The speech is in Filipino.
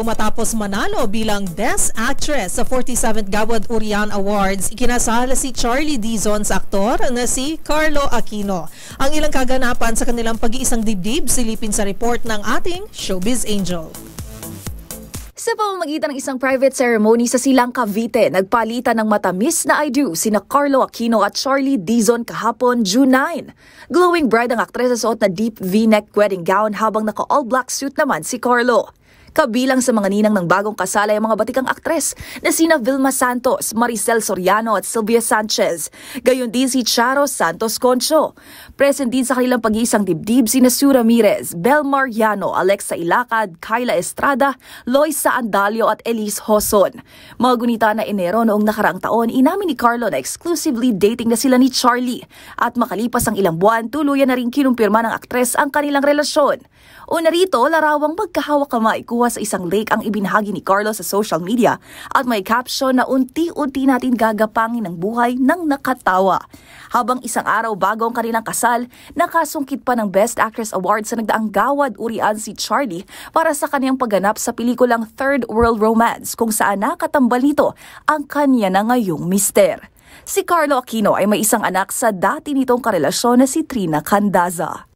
araw matapos manalo bilang Best Actress sa 47th Gawad Urian Awards, ikinasala si Charlie Dizon sa aktor na si Carlo Aquino. Ang ilang kaganapan sa kanilang pag-iisang dibdib silipin sa report ng ating Showbiz Angel. Sa pamamagitan ng isang private ceremony sa Silang Cavite, nagpalitan ng matamis na I do sina Carlo Aquino at Charlie Dizon kahapon June 9. Glowing bride ang aktres sa suot na deep V-neck wedding gown habang naka all black suit naman si Carlo. Kabilang sa mga ninang ng bagong kasala ay mga batikang aktres na sina Vilma Santos, Maricel Soriano at Sylvia Sanchez. Gayon din si Charo Santos Concho. Present din sa kanilang pag-iisang dibdib sina Sue Ramirez, Bel Mariano, Alexa Ilacad, Kyla Estrada, Loisa Andalio at Elise Hoson. Mga gunita na Enero noong nakaraang taon, inamin ni Carlo na exclusively dating na sila ni Charlie at makalipas ang ilang buwan, tuluyan na rin kinumpirma ng aktres ang kanilang relasyon. O narito, larawang pagkahawak kamay kuha sa isang lake ang ibinahagi ni Carlos sa social media at may caption na unti-unti natin gagapangin ang buhay ng nakatawa. Habang isang araw bago ang kanilang kasal, nakasungkit pa ng Best Actress Award sa nagdaang gawad urian si Charlie para sa kanyang pagganap sa pelikulang Third World Romance kung saan nakatambal nito ang kanya na ngayong mister. Si Carlo Aquino ay may isang anak sa dati nitong karelasyon na si Trina Candaza.